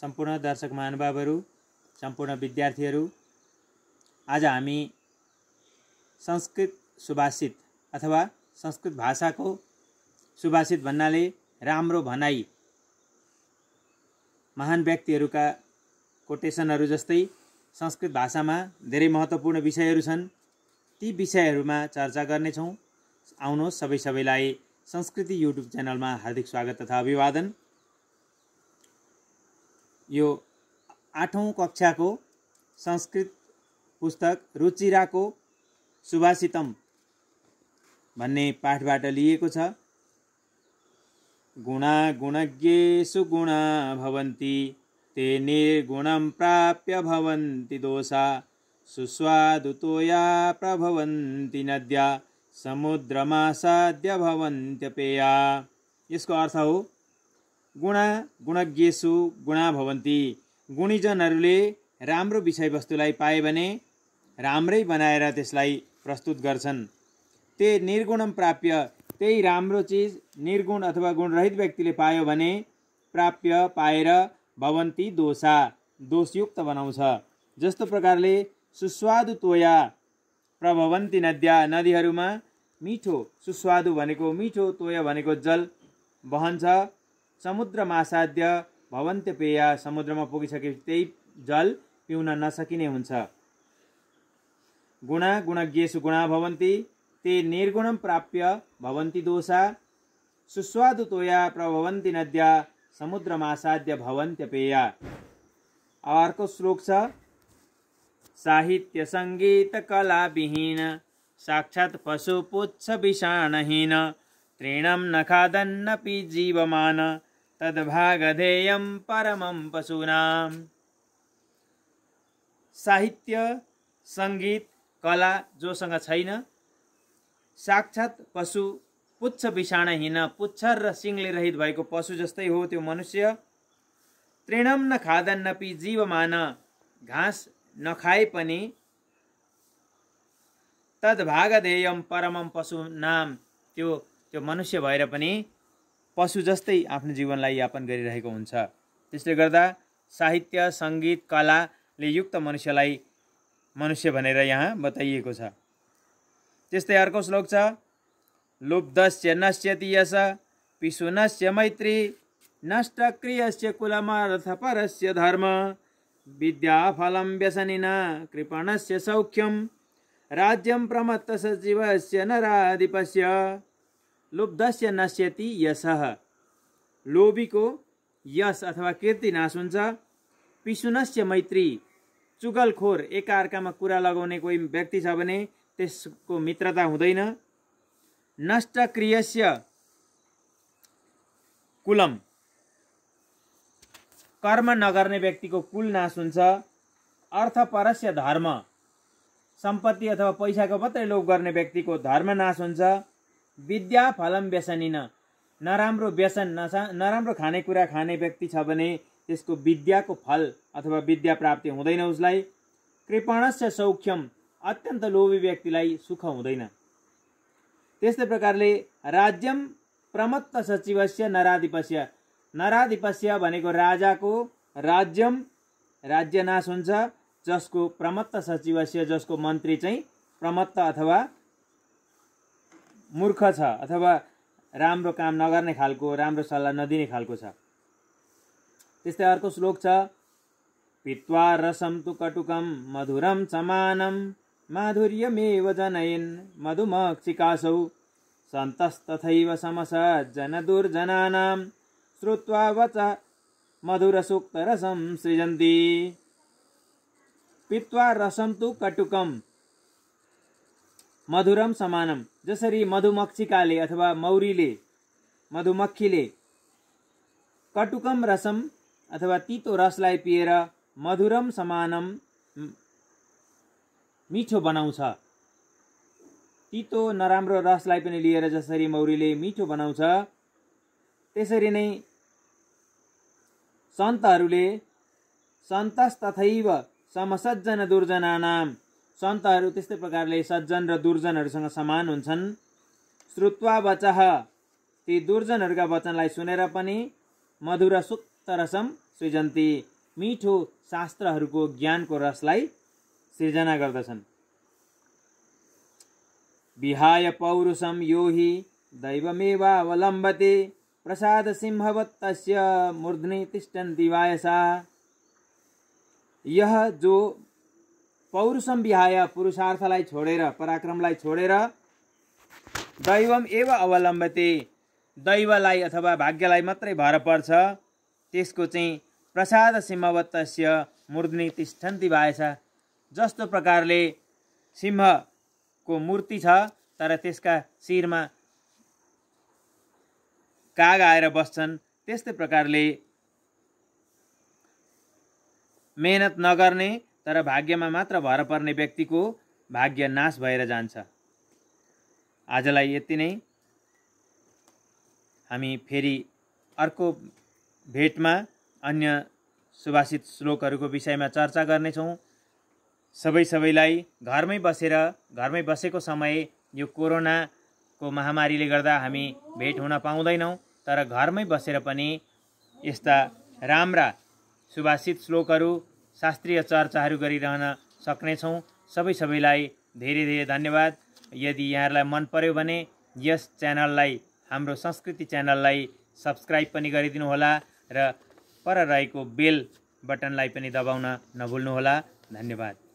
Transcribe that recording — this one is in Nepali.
सम्पूर्ण दर्शक महानुभावहरू सम्पूर्ण विद्यार्थीहरू आज हामी संस्कृत सुभाषित अथवा संस्कृत भाषाको सुभाषित भन्नाले राम्रो भनाई महान व्यक्तिहरूका कोटेसनहरू जस्तै संस्कृत भाषामा धेरै महत्त्वपूर्ण विषयहरू छन् ती विषयहरूमा चर्चा गर्नेछौँ आउनुहोस् सबै सबैलाई संस्कृति युट्युब च्यानलमा हार्दिक स्वागत तथा अभिवादन यो आठौँ कक्षाको संस्कृत पुस्तक रुचिराको सुभाषितम भन्ने पाठबाट लिएको छ गुणा गुणज्ञेषु गुणा भवन्ति ते निर्गुणं प्राप्य भवन्ति दोषा सुस्वादुतोया प्रभवन्ति नद्या समुद्रमासाद्य भवन्त्यपेया यसको अर्थ हो गुणा गुणज्ञेशु गुणा भवन्ती गुणीजनहरूले राम्रो विषयवस्तुलाई पाए भने राम्रै बनाएर त्यसलाई प्रस्तुत गर्छन् ते निर्गुणम प्राप्य त्यही राम्रो चिज निर्गुण अथवा गुणरहित व्यक्तिले पायो भने प्राप्य पाएर भवन्ती दोषा दोषयुक्त बनाउँछ जस्तो प्रकारले सुस्वादु तोया प्रभवन्ती नद्या नदीहरूमा मिठो सुस्वादु भनेको मिठो तोया भनेको जल बहन्छ समुद्रमासाध्य भवन्त्यपेय समुद्रमा पुगिसकेपछि त्यही जल पिउन नसकिने हुन्छ गुणा गुणज्ञेसु गुणा भवन्ति ते निर्गुणं प्राप्य भवन्ति दोषा सुस्वादुतोया प्रभवन्ति नद्या समुद्रमासाध्य भवन्त्यपेय अर्को श्लोक छ साहित्य सङ्गीत कलाविहीन साक्षात् पशुपुच्छ विषाणहीन तृणम न जीवमान तद्भागधेयं परमं पशूनां साहित्य सङ्गीत कला जोसँग छैन साक्षात् पशु पुच्छ विषाण हिँड पुच्छर र रहित भएको पशु जस्तै हो त्यो मनुष्य तृणम न खादन नपी जीवमान घाँस नखाए पनि तद्भागधेयम परमम पशु नाम त्यो त्यो मनुष्य भएर पनि पशु जस्तै आफ्नो जीवनलाई यापन गरिरहेको हुन्छ त्यसले गर्दा साहित्य सङ्गीत कलाले युक्त मनुष्यलाई मनुष्य भनेर यहाँ बताइएको छ त्यस्तै अर्को श्लोक छ लुब्धस्य नश्यति यस नश्य मैत्री नष्ट नष्टक्रियस्य परस्य धर्म फलम व्यसनिना कृपणस्य सौख्यम राज्यं प्रमत्त सचिवस्य नराधिपस्य लोब्धस्य नश्यति यश लोभीको यश अथवा कृति नाश हुन्छ पिसुनस्य मैत्री चुगलखोर एकाअर्कामा कुरा लगाउने कोही व्यक्ति छ भने त्यसको मित्रता हुँदैन नष्टक्रियस्य कुलम कर्म नगर्ने व्यक्तिको कुल नाश हुन्छ अर्थपरस्य धर्म सम्पत्ति अथवा पैसाको मात्रै लोभ गर्ने व्यक्तिको धर्म नाश हुन्छ विद्या फलम व्यसनिन नराम्रो व्यसन नसा नराम्रो खानेकुरा खाने व्यक्ति छ भने त्यसको विद्याको फल अथवा विद्या प्राप्ति हुँदैन उसलाई कृपणस्य सौख्यम अत्यन्त लोभी व्यक्तिलाई सुख हुँदैन त्यस्तै प्रकारले राज्यम प्रमत्त सचिवस्य नराधिपस्य नराधिपस्य भनेको राजाको राज्यम राज्यनाश हुन्छ जसको प्रमत्त सचिवस्य जसको मन्त्री चाहिँ प्रमत्त अथवा मूर्ख छ अथवा राम्रो काम नगर्ने खालको राम्रो सल्लाह नदिने खालको छ त्यस्तै अर्को श्लोक छ पित्वा रसम तु कटुकम मधुरम समानम माधुर्यमेव जनयन् मधुमक्षिकासौ सन्तस्तथैव समस जनदुर्जनानां श्रुत्वा वच मधुरसुक्तरसं सृजन्ति पित्वा रसम तु कटुकम मधुरम समानम जसरी मधुमक्षिकाले अथवा मौरीले मधुमक्खीले कटुकम रसम अथवा तितो रसलाई पिएर मधुरम समानम मिठो बनाउँछ तितो नराम्रो रसलाई पनि लिएर जसरी मौरीले मिठो बनाउँछ त्यसरी नै सन्तहरूले सन्तस तथैव समसज्जन नाम सन्तहरू त्यस्तै प्रकारले सज्जन र दुर्जनहरूसँग समान हुन्छन् श्रुत्वा वचह ती दुर्जनहरूका वचनलाई सुनेर पनि मधुर सुक्त रसम सृजन्ती मिठो शास्त्रहरूको ज्ञानको रसलाई सृजना गर्दछन् विहाय पौरुषम यो हि दैवमेवावलम्बते प्रसाद तस्य मूर्ध्नि तिष्ठन्ति वायसा यह जो पौरुषम विहाय पुरुषार्थलाई छोडेर पराक्रमलाई छोडेर दैवम एव अवलम्बते दैवलाई अथवा भाग्यलाई मात्रै भर पर्छ त्यसको चाहिँ प्रसाद सिंहवत्तस्य मूर्धनि तिष्ठन्ती भएछ जस्तो प्रकारले सिंहको मूर्ति छ तर त्यसका शिरमा काग आएर बस्छन् त्यस्तै प्रकारले मेहनत नगर्ने तर भाग्यमा मात्र भर पर्ने व्यक्तिको भाग्य नाश भएर जान्छ आजलाई यति नै हामी फेरि अर्को भेटमा अन्य सुभाषित श्लोकहरूको विषयमा चर्चा गर्नेछौँ सबै सबैलाई घरमै बसेर घरमै बसेको समय यो कोरोनाको महामारीले गर्दा हामी भेट हुन पाउँदैनौँ तर घरमै बसेर पनि यस्ता राम्रा सुभाषित श्लोकहरू शास्त्रीय चर्चाहरू गरिरहन सक्नेछौँ सबै सबैलाई धेरै धेरै धन्यवाद यदि यहाँहरूलाई मन पर्यो भने यस च्यानललाई हाम्रो संस्कृति च्यानललाई सब्सक्राइब पनि होला, र पर रहेको बेल बटनलाई पनि दबाउन नभुल्नुहोला धन्यवाद